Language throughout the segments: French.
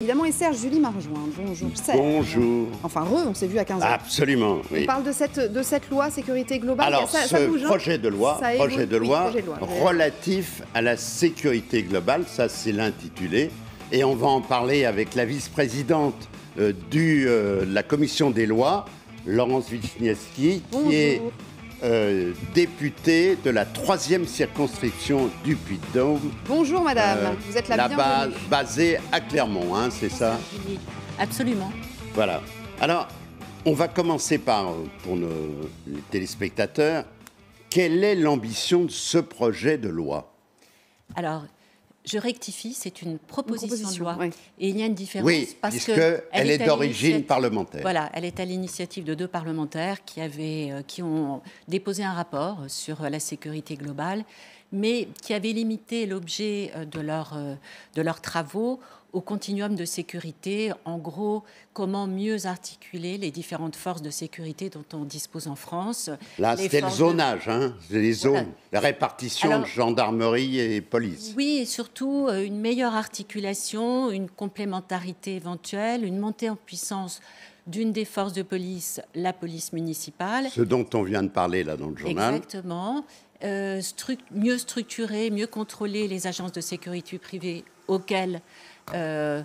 Évidemment, et Serge Julie m'a rejoint. Bonjour Serge. Bonjour. Enfin, re, on s'est vu à 15h. Absolument. Oui. On parle de cette, de cette loi sécurité globale. Alors, ce hein. projet, de loi, projet, de loi relatif à la sécurité globale, ça c'est l'intitulé, et on va en parler avec la vice-présidente euh, euh, de la commission des lois, Laurence Wichniewski, qui est euh, député de la troisième circonscription du Puy-de-Dôme. Bonjour madame, euh, vous êtes la, Base, basée à Clermont, hein, c'est ça absolument. Voilà. Alors, on va commencer par, pour nos téléspectateurs, quelle est l'ambition de ce projet de loi Alors, je rectifie, c'est une proposition, de loi. Et il y a une différence. parce que elle, est, d'origine parlementaire. Voilà, elle est à l'initiative de deux parlementaires qui, avaient, euh, qui ont déposé un rapport euh, sur la sécurité globale, mais qui avaient limité l'objet euh, de, leur, de leurs travaux au continuum de sécurité, en gros, comment mieux articuler les différentes forces de sécurité dont on dispose en France. Là, c'était le zonage, hein, les zones, la répartition de gendarmerie et police. Oui, et surtout euh, une meilleure articulation, une complémentarité éventuelle, une montée en puissance d'une des forces de police, la police municipale. Ce dont on vient de parler là dans le journal. Exactement. Euh, mieux structurer, mieux contrôler les agences de sécurité privée auxquelles euh,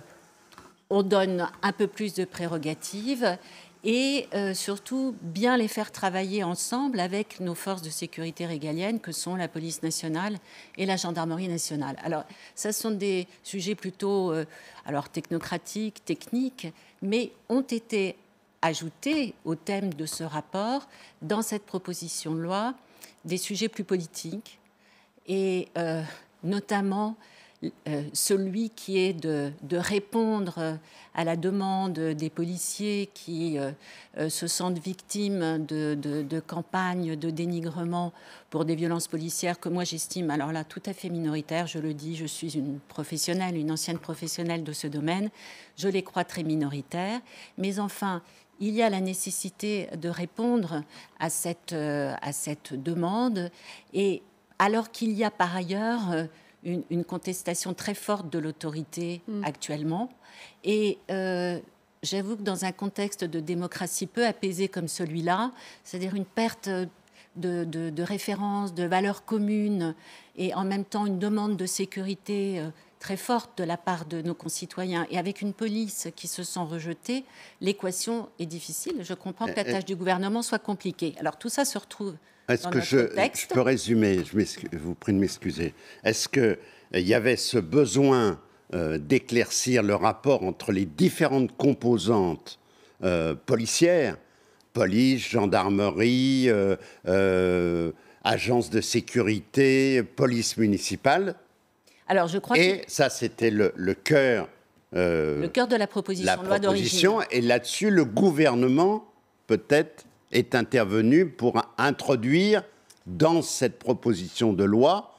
on donne un peu plus de prérogatives et euh, surtout bien les faire travailler ensemble avec nos forces de sécurité régaliennes que sont la police nationale et la gendarmerie nationale. Alors ça sont des sujets plutôt euh, alors technocratiques, techniques, mais ont été ajoutés au thème de ce rapport dans cette proposition de loi des sujets plus politiques et notamment euh, celui qui est de, répondre à la demande des policiers qui euh, euh, se sentent victimes de, campagnes de dénigrement pour des violences policières que moi j'estime, alors là, tout à fait minoritaire, Je le dis, je suis une professionnelle, une ancienne professionnelle de ce domaine. Je les crois très minoritaires. Mais enfin, il y a la nécessité de répondre à cette, à cette demande. Et alors qu'il y a par ailleurs une, contestation très forte de l'autorité mm. actuellement. Et euh, j'avoue que dans un contexte de démocratie peu apaisée comme celui-là, c'est-à-dire une perte de, référence, de références, de valeurs communes, et en même temps une demande de sécurité euh, très forte de la part de nos concitoyens, et avec une police qui se sent rejetée, l'équation est difficile. Je comprends que la tâche du gouvernement soit compliquée. Alors tout ça se retrouve est-ce que je, peux résumer Je vous prie de m'excuser. Est-ce qu'il euh, y avait ce besoin euh, d'éclaircir le rapport entre les différentes composantes euh, policières, police, gendarmerie, agences agence de sécurité, police municipale Alors, je crois Et que... ça, c'était le, cœur. le cœur de la proposition la de loi Et là-dessus, le gouvernement, peut-être, est intervenu pour introduire dans cette proposition de loi.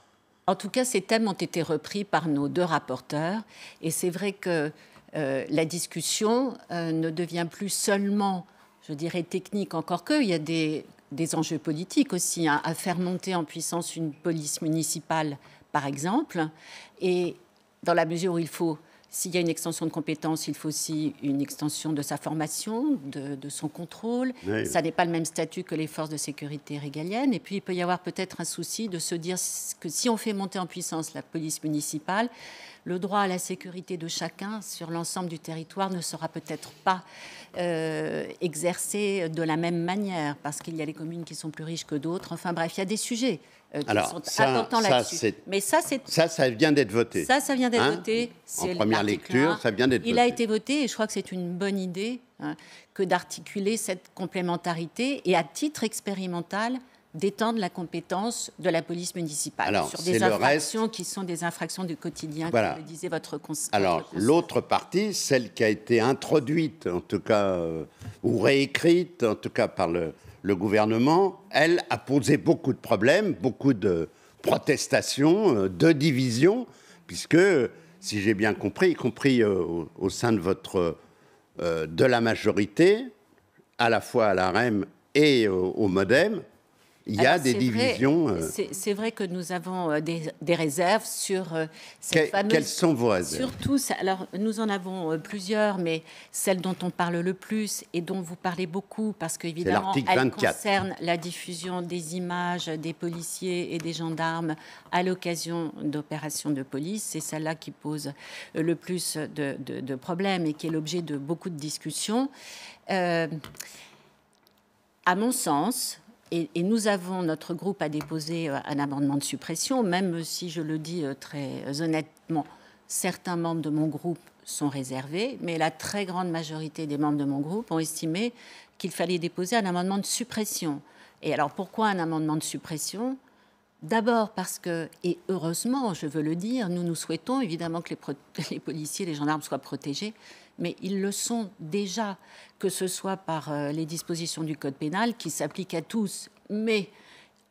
En tout cas, ces thèmes ont été repris par nos deux rapporteurs. Et c'est vrai que euh, la discussion euh, ne devient plus seulement, je dirais, technique, encore que, il y a des, des enjeux politiques aussi, hein, à faire monter en puissance une police municipale, par exemple. Et dans la mesure où il faut s'il y a une extension de compétences, il faut aussi une extension de sa formation, de, son contrôle. Ça n'est pas le même statut que les forces de sécurité régaliennes. Et puis, il peut y avoir peut-être un souci de se dire que si on fait monter en puissance la police municipale, le droit à la sécurité de chacun sur l'ensemble du territoire ne sera peut-être pas euh, exercé de la même manière, parce qu'il y a les communes qui sont plus riches que d'autres. Enfin bref, il y a des sujets euh, qui sont importants là-dessus. Mais ça, ça, vient d'être voté. Ça, ça vient d'être hein, voté. En première lecture, ça vient d'être voté. Il a été voté et je crois que c'est une bonne idée hein, que d'articuler cette complémentarité et à titre expérimental d'étendre la compétence de la police municipale sur des infractions qui sont des infractions du quotidien, comme le disait votre conseil. Alors, l'autre partie, celle qui a été introduite, en tout cas, euh, ou réécrite, en tout cas par le, gouvernement, elle a posé beaucoup de problèmes, beaucoup de protestations, euh, de divisions, puisque, si j'ai bien compris, y compris euh, au, sein de votre... de la majorité, à la fois à la REM et au MoDem, il y a des divisions. Euh, c'est vrai que nous avons euh, des, réserves sur euh, cette fameuse... Quelles sont vos réserves Surtout, alors nous en avons plusieurs, mais celle dont on parle le plus et dont vous parlez beaucoup, parce qu'évidemment, elle concerne la diffusion des images des policiers et des gendarmes à l'occasion d'opérations de police. C'est celle-là qui pose le plus de, de problèmes et qui est l'objet de beaucoup de discussions. à mon sens, et, nous avons, notre groupe a déposé euh, un amendement de suppression, même si je le dis euh, très honnêtement, certains membres de mon groupe sont réservés, mais la très grande majorité des membres de mon groupe ont estimé qu'il fallait déposer un amendement de suppression. Et alors pourquoi un amendement de suppression D'abord parce que, et heureusement, je veux le dire, nous nous souhaitons évidemment que les policiers, les gendarmes soient protégés, mais ils le sont déjà, que ce soit par euh, les dispositions du Code pénal qui s'appliquent à tous, mais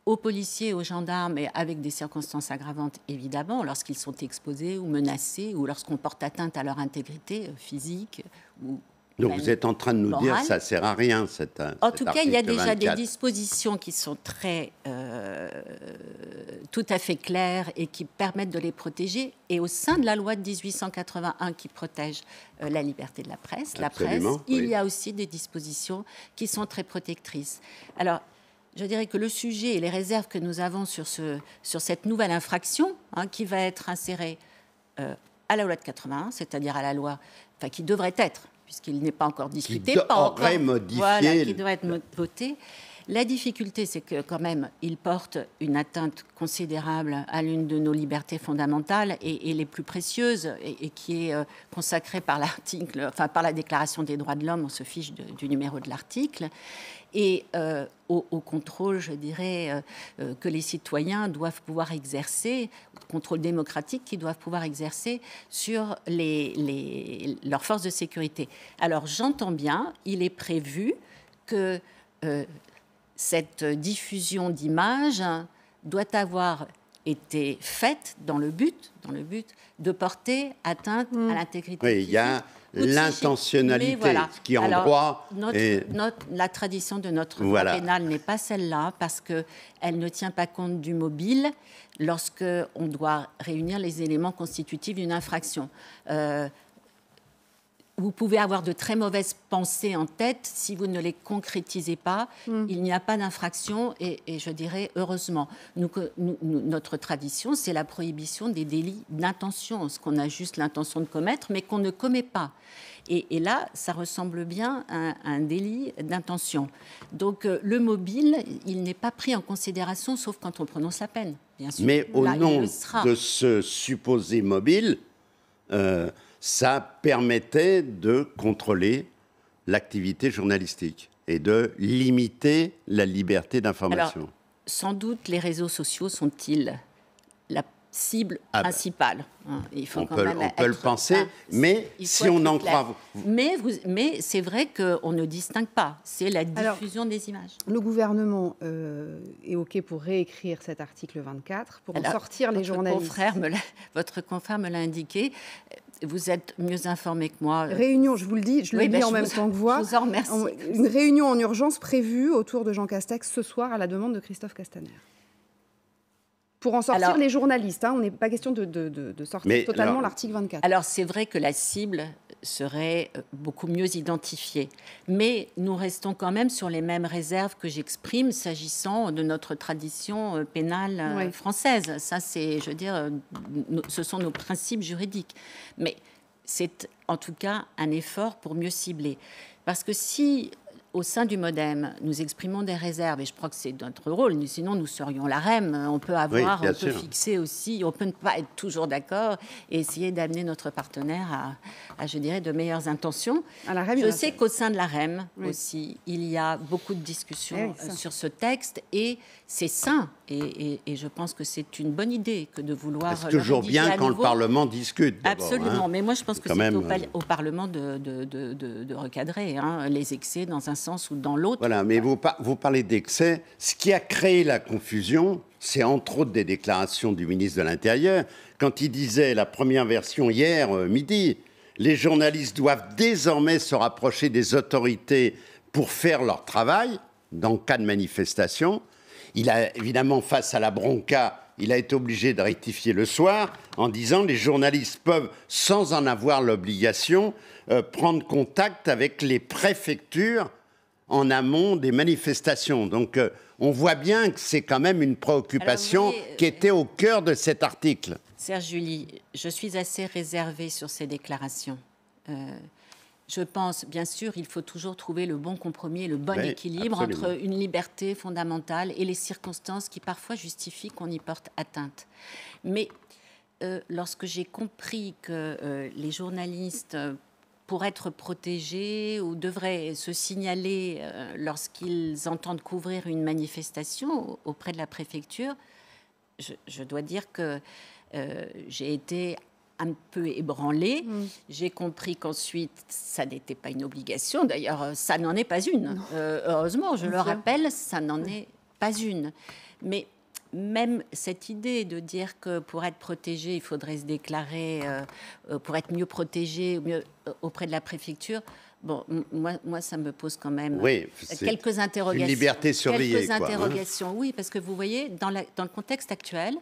aux policiers, aux gendarmes, et avec des circonstances aggravantes, évidemment, lorsqu'ils sont exposés ou menacés, ou lorsqu'on porte atteinte à leur intégrité euh, physique ou donc vous êtes en train de nous dire que ça ne sert à rien. Cette, euh, en tout cas, il y a déjà des dispositions qui sont très, euh, tout à fait claires et qui permettent de les protéger. Et au sein de la loi de 1881 qui protège euh, la liberté de la presse, la presse, il y a aussi des dispositions qui sont très protectrices. Alors, je dirais que le sujet et les réserves que nous avons sur, ce, sur cette nouvelle infraction hein, qui va être insérée à la loi de 81, c'est-à-dire à la loi, enfin qui devrait être, puisqu'il n'est pas encore discuté, pas encore, modifié qui doit être voté. La difficulté, c'est que quand même, il porte une atteinte considérable à l'une de nos libertés fondamentales et, les plus précieuses, et, qui est euh, consacrée par l'article, enfin par la Déclaration des droits de l'homme. On se fiche du numéro de l'article et euh, au, contrôle, je dirais, euh, que les citoyens doivent pouvoir exercer, contrôle démocratique qu'ils doivent pouvoir exercer sur les, leurs forces de sécurité. Alors j'entends bien, il est prévu que cette diffusion d'images doit avoir été faite dans le but, dans le but de porter atteinte à hmm. l'intégrité. Oui, il y a l'intentionnalité, qui en droit. la tradition de notre droit n'est pas celle-là parce que elle ne tient pas compte du mobile lorsque on doit réunir les éléments constitutifs d'une infraction. Euh, vous pouvez avoir de très mauvaises pensées en tête. Si vous ne les concrétisez pas, mm. il n'y a pas d'infraction. Et, je dirais, heureusement, nous, notre tradition, c'est la prohibition des délits d'intention, ce qu'on a juste l'intention de commettre, mais qu'on ne commet pas. Et, là, ça ressemble bien à un, délit d'intention. Donc euh, le mobile, il n'est pas pris en considération, sauf quand on prononce la peine, bien sûr. Mais au nom de ce supposé mobile, euh, ça permettait de contrôler l'activité journalistique et de limiter la liberté d'information. Sans doute les réseaux sociaux sont-ils la cible ah ben, principale. Hein il faut on quand peut, même le penser, mais si on en croit. Mais, mais c'est vrai qu'on ne distingue pas. C'est la diffusion des images. Le gouvernement euh, est OK pour réécrire cet article 24, pour sortir les journalistes. votre confrère me l'a indiqué vous êtes mieux informé que moi. Euh. Réunion, je vous le dis, je le bah, en même temps que vous. Je vous en remercie. Une réunion en urgence prévue autour de Jean Castex ce soir à la demande de Christophe Castaner. Pour en sortir les journalistes, hein, on n'est pas question de, de sortir totalement l'article 24. Alors c'est vrai que la cible, serait euh, beaucoup mieux identifié. Mais nous restons quand même sur les mêmes réserves que j'exprime s'agissant de notre tradition euh, pénale euh, française. Ça, c'est, je veux dire, ce sont nos principes juridiques. Mais c'est en tout cas un effort pour mieux cibler. Parce que si au sein du MoDem, nous exprimons des réserves, et je crois que c'est notre rôle, sinon nous serions la REM. On peut avoir, on peut fixer aussi, on peut ne pas être toujours d'accord et essayer d'amener notre partenaire à, je dirais, de meilleures intentions. je sais qu'au sein de la REM aussi, il y a beaucoup de discussions eh euh, sur ce texte, et c'est sain et, je pense que c'est une bonne idée que de vouloir. C'est toujours bien quand le Parlement discute. Absolument, hein. mais moi je pense que c'est euh, au, Parlement de, recadrer hein, les excès dans un sens ou dans l'autre. Voilà, mais vous, parlez d'excès. Ce qui a créé la confusion, c'est entre autres des déclarations du ministre de l'Intérieur, quand il disait la première version hier euh, midi les journalistes doivent désormais se rapprocher des autorités pour faire leur travail dans cas de manifestation. Il a évidemment, face à la bronca, il a été obligé de rectifier le soir en disant les journalistes peuvent, sans en avoir l'obligation, euh, prendre contact avec les préfectures en amont des manifestations. Donc euh, on voit bien que c'est quand même une préoccupation qui était au cœur de cet article. Serge Julie, je suis assez réservée sur ces déclarations. Euh, je pense, bien sûr, il faut toujours trouver le bon compromis et le bon équilibre entre une liberté fondamentale et les circonstances qui parfois justifient qu'on y porte atteinte. Mais euh, lorsque j'ai compris que euh, les journalistes, pourraient euh, pour être protégés ou devraient se signaler lorsqu'ils entendent couvrir une manifestation auprès de la préfecture, je dois dire que j'ai été un peu ébranlé, mm. J'ai compris qu'ensuite, ça n'était pas une obligation. D'ailleurs, euh, ça n'en est pas une. Euh, heureusement, je le rappelle, ça n'en est pas une. Mais même cette idée de dire que pour être protégé, il faudrait se déclarer, euh, pour être mieux protégé mieux, auprès de la préfecture, Bon, moi, moi, ça me pose quand même oui, quelques interrogations. Une liberté surveillée. Quelques hein. interrogations, oui, parce que vous voyez, dans, dans le contexte actuel,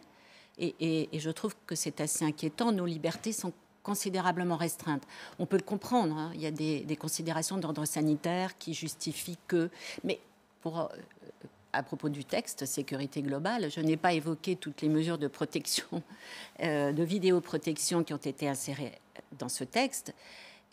et, je trouve que c'est assez inquiétant. Nos libertés sont considérablement restreintes. On peut le comprendre, hein. il y a des, considérations d'ordre sanitaire qui justifient que... Mais pour, euh, à propos du texte, sécurité globale, je n'ai pas évoqué toutes les mesures de protection, euh, de vidéoprotection qui ont été insérées dans ce texte.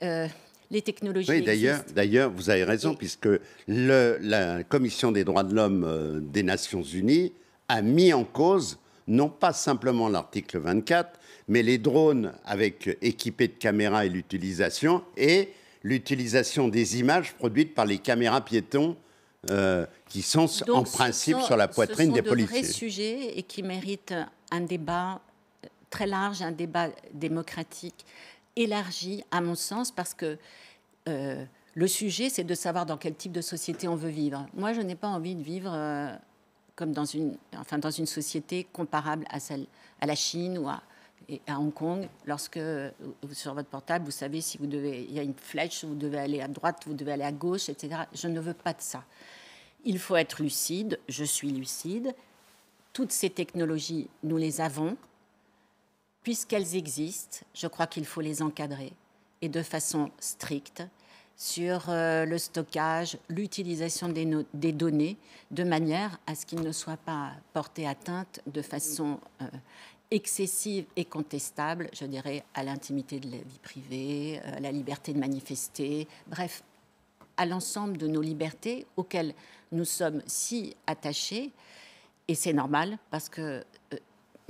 Euh, les technologies. Oui, d'ailleurs, d'ailleurs, vous avez raison, puisque la Commission des droits de l'homme des Nations Unies a mis en cause non pas simplement l'article 24, mais les drones avec équipés de caméras et l'utilisation et l'utilisation des images produites par les caméras piétons euh, qui sont en principe sur la poitrine ce sont des policiers. C'est un sujet et qui mérite un débat euh, très large, un débat démocratique élargi, à mon sens, parce que euh, le sujet, c'est de savoir dans quel type de société on veut vivre. Moi, je n'ai pas envie de vivre comme dans une, enfin, dans une société comparable à celle à la Chine ou à, Hong Kong, lorsque sur votre portable, vous savez si vous devez, il y a une flèche, vous devez aller à droite, vous devez aller à gauche, etc. Je ne veux pas de ça. Il faut être lucide, je suis lucide. Toutes ces technologies, nous les avons. Puisqu'elles existent, je crois qu'il faut les encadrer et de façon stricte sur euh, le stockage, l'utilisation des, données, de manière à ce qu'ils ne soient pas portés atteinte de façon euh, excessive et contestable, je dirais, à l'intimité de la vie privée, à euh, la liberté de manifester, bref, à l'ensemble de nos libertés auxquelles nous sommes si attachés. Et c'est normal parce que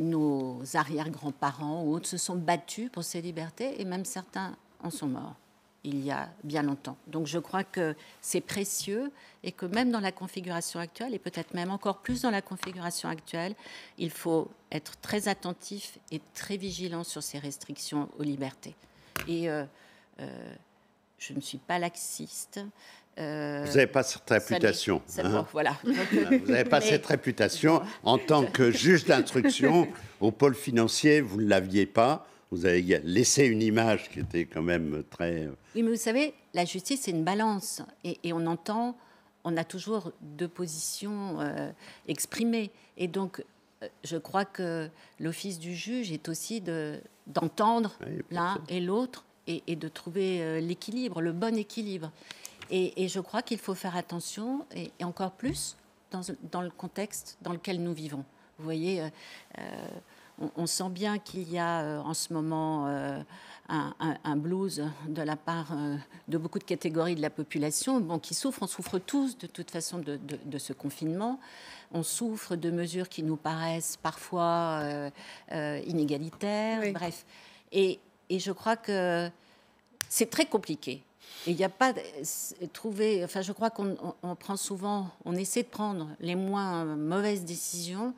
nos arrière-grands-parents ou autres se sont battus pour ces libertés et même certains en sont morts il y a bien longtemps. Donc je crois que c'est précieux et que même dans la configuration actuelle, et peut-être même encore plus dans la configuration actuelle, il faut être très attentif et très vigilant sur ces restrictions aux libertés. Et euh, euh, je ne suis pas laxiste. Euh, vous n'avez pas cette réputation. Hein. vous n'avez pas cette réputation. En tant que juge d'instruction, au pôle financier, vous ne l'aviez pas vous avez laissé une image qui était quand même très... Euh, oui, mais vous savez, la justice, c'est une balance. Et, on entend, on a toujours deux positions euh, exprimées. Et donc, euh, je crois que l'office du juge est aussi d'entendre de, d'entendre l'un et l'autre et, de trouver l'équilibre, le bon équilibre. Et, je crois qu'il faut faire attention, et, encore plus dans, dans, le contexte dans lequel nous vivons. Vous voyez on, sent bien qu'il y a euh, en ce moment euh, un, blues de la part euh, de beaucoup de catégories de la population, qui souffrent. On souffre tous de toute façon de, ce confinement. On souffre de mesures qui nous paraissent parfois inégalitaires. Bref, et, je crois que c'est très compliqué. il n'y a pas trouvé. Enfin, je crois qu'on prend souvent, on essaie de prendre les moins mauvaises décisions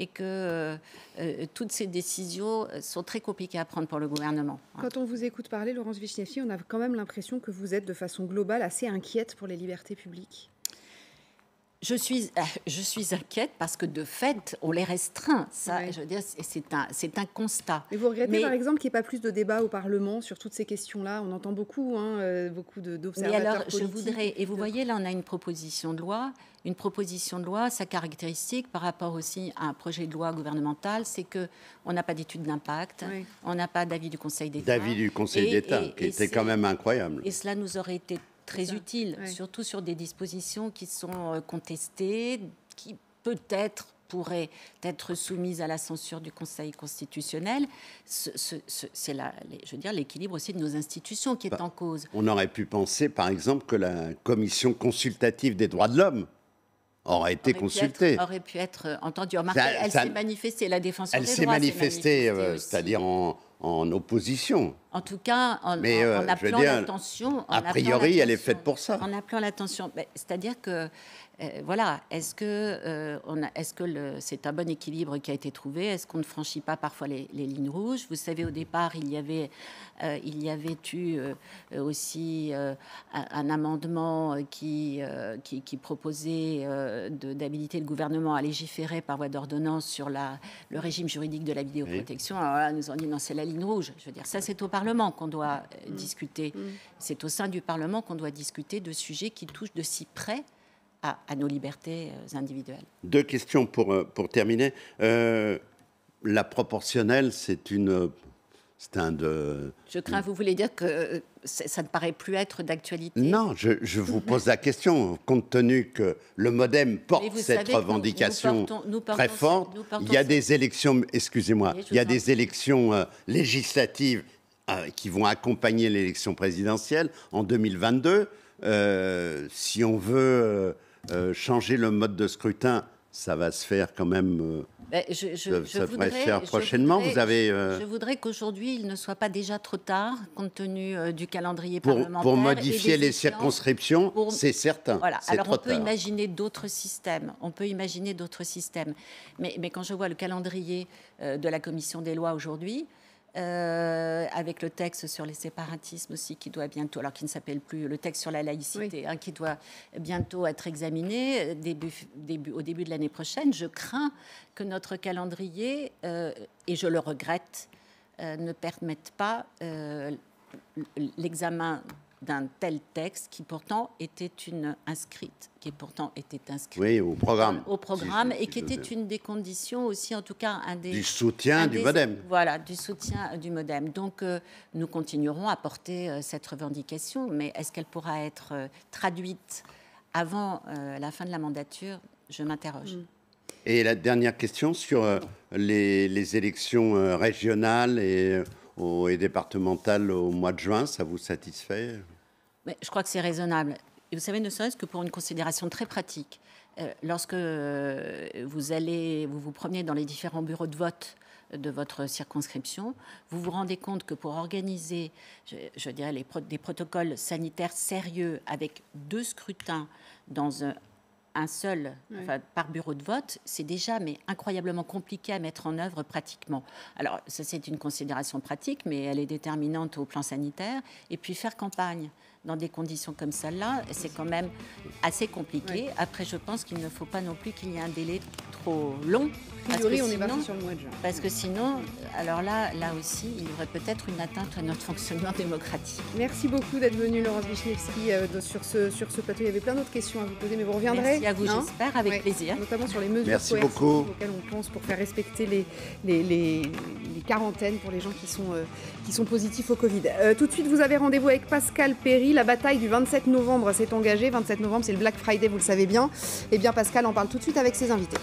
et que euh, euh, toutes ces décisions sont très compliquées à prendre pour le gouvernement. Quand on vous écoute parler, Laurence Vichneffi, on a quand même l'impression que vous êtes de façon globale assez inquiète pour les libertés publiques je suis, euh, je suis inquiète parce que de fait, on les restreint. Ça, je veux dire, c'est un, c'est un constat. Mais vous regrettez, par exemple, qu'il n'y ait pas plus de débat au Parlement sur toutes ces questions-là On entend beaucoup, hein, euh, beaucoup d'observateurs. Mais alors, je voudrais. Et vous voyez, là, on a une proposition de loi. Une proposition de loi, sa caractéristique par rapport aussi à un projet de loi gouvernemental, c'est que on n'a pas d'étude d'impact, on n'a pas d'avis du Conseil d'État. D'avis du Conseil d'État, qui était quand même incroyable. Et cela nous aurait été très utile, surtout sur des dispositions qui sont euh, contestées, qui peut-être pourraient être soumises à la censure du Conseil constitutionnel. C'est je veux dire, l'équilibre aussi de nos institutions qui est bah, en cause. On aurait pu penser, par exemple, que la Commission consultative des droits de l'homme aurait été consultée. Elle aurait pu être euh, entendue. elle s'est manifestée, la défense des droits. Elle s'est manifestée, euh, c'est-à-dire en en opposition. En tout cas, en, Mais, euh, appelant l'attention. A priori, elle est faite pour ça. En appelant l'attention. C'est-à-dire que, euh, voilà, est-ce que, euh, on a, c'est un bon équilibre qui a été trouvé Est-ce qu'on ne franchit pas parfois les, lignes rouges Vous savez, au départ, il y avait, il y avait eu aussi un, amendement qui, qui, proposait d'habiliter le gouvernement à légiférer par voie d'ordonnance sur la, le régime juridique de la vidéoprotection. Alors là, nous en dit non, c'est la ligne rouge. Je veux dire, ça, c'est au Parlement qu'on doit euh, mm. discuter. Mm. C'est au sein du Parlement qu'on doit discuter de sujets qui touchent de si près à, nos libertés euh, individuelles. Deux questions pour, euh, pour terminer. la proportionnelle, c'est une je crains, vous voulez dire que euh, ça ne paraît plus être d'actualité Non, je, vous pose la question. Compte tenu que le modem porte cette revendication très forte, il y a des élections, excusez-moi, il y a des élections euh, législatives euh, qui vont accompagner l'élection présidentielle en 2022. si on veut changer le mode de scrutin ça va se faire quand même. Euh, ben, je, faire prochainement. Je voudrais, vous avez. Euh, je voudrais qu'aujourd'hui, il ne soit pas déjà trop tard, compte tenu euh, du calendrier pour, parlementaire. Pour modifier les circonscriptions, c'est certain. Voilà. Alors on peut imaginer d'autres systèmes. On peut imaginer d'autres systèmes. Mais, mais, quand je vois le calendrier de la commission des lois aujourd'hui, euh, avec le texte sur les séparatismes aussi qui doit bientôt, alors qui ne s'appelle plus le texte sur la laïcité, hein, qui doit bientôt être examiné euh, au début de l'année prochaine. Je crains que notre calendrier, euh, et je le regrette, ne permette pas l'examen d'un tel texte qui pourtant était une inscrite, qui pourtant était inscrite au programme, au programme et qui était une des conditions aussi, en tout cas, un des du soutien du MoDem. Voilà, du soutien du MoDem. Donc, euh, nous continuerons à porter euh, cette revendication, mais est-ce qu'elle pourra être euh, traduite avant la fin de la mandature Je m'interroge. Mm. Et la dernière question sur les, les, élections régionales et et départementale au mois de juin. Ça vous satisfait Mais Je crois que c'est raisonnable. Et vous savez, ne serait-ce que pour une considération très pratique, euh, lorsque euh, vous allez, vous vous promenez dans les différents bureaux de vote de votre circonscription, vous vous rendez compte que pour organiser, je, dirais, les des protocoles sanitaires sérieux avec deux scrutins dans un, un seul par bureau de vote, c'est déjà mais incroyablement compliqué à mettre en œuvre pratiquement. Alors ça c'est une considération pratique, mais elle est déterminante au plan sanitaire. Et puis faire campagne dans des conditions comme celle-là, c'est quand même assez compliqué. Après, je pense qu'il ne faut pas non plus qu'il y ait un délai trop long. on est sinon, sur le mois de juin. parce que sinon, alors là, là aussi, il y aurait peut-être une atteinte à notre fonctionnement démocratique. Merci beaucoup d'être venu, Laurence Wisniewski, euh, sur, ce, plateau. Il y avait plein d'autres questions à vous poser, mais vous reviendrez. Merci à vous, hein j'espère, avec plaisir. Notamment sur les mesures Merci auxquelles on pense pour faire respecter les Quarantaine pour les gens qui sont, euh, qui sont positifs au Covid. Euh, tout de suite, vous avez rendez-vous avec Pascal Perry. La bataille du 27 novembre s'est engagée. 27 novembre, c'est le Black Friday, vous le savez bien. Eh bien, Pascal en parle tout de suite avec ses invités.